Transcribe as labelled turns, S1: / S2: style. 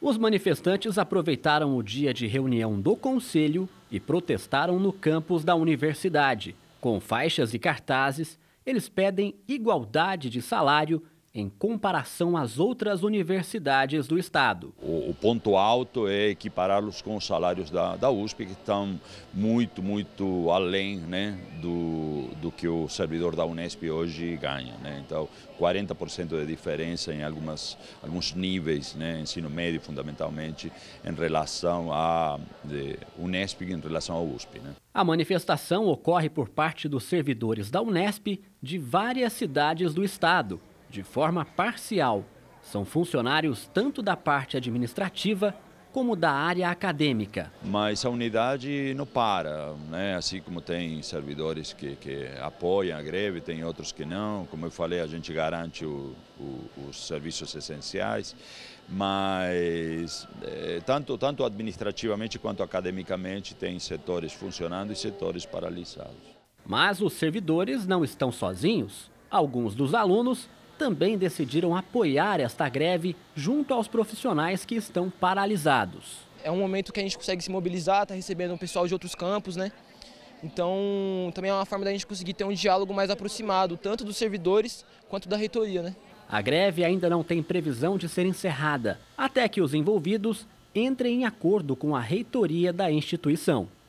S1: Os manifestantes aproveitaram o dia de reunião do Conselho e protestaram no campus da universidade. Com faixas e cartazes, eles pedem igualdade de salário em comparação às outras universidades do estado.
S2: O, o ponto alto é equipará-los com os salários da, da USP, que estão muito, muito além né, do, do que o servidor da Unesp hoje ganha. Né? Então, 40% de diferença em algumas, alguns níveis, né, ensino médio fundamentalmente, em relação à Unesp em relação à USP. Né?
S1: A manifestação ocorre por parte dos servidores da Unesp de várias cidades do estado de forma parcial. São funcionários tanto da parte administrativa como da área acadêmica.
S2: Mas a unidade não para, né? assim como tem servidores que, que apoiam a greve, tem outros que não. Como eu falei, a gente garante o, o, os serviços essenciais, mas é, tanto, tanto administrativamente quanto academicamente tem setores funcionando e setores paralisados. Mas os servidores
S1: não estão sozinhos. Alguns dos alunos também decidiram apoiar esta greve junto aos profissionais que estão paralisados. É um momento que a gente consegue se mobilizar, está recebendo o pessoal de outros campos,
S3: né? Então, também é uma forma da gente conseguir ter um diálogo mais aproximado, tanto dos servidores
S1: quanto da reitoria, né? A greve ainda não tem previsão de ser encerrada, até que os envolvidos entrem em acordo com a reitoria da instituição.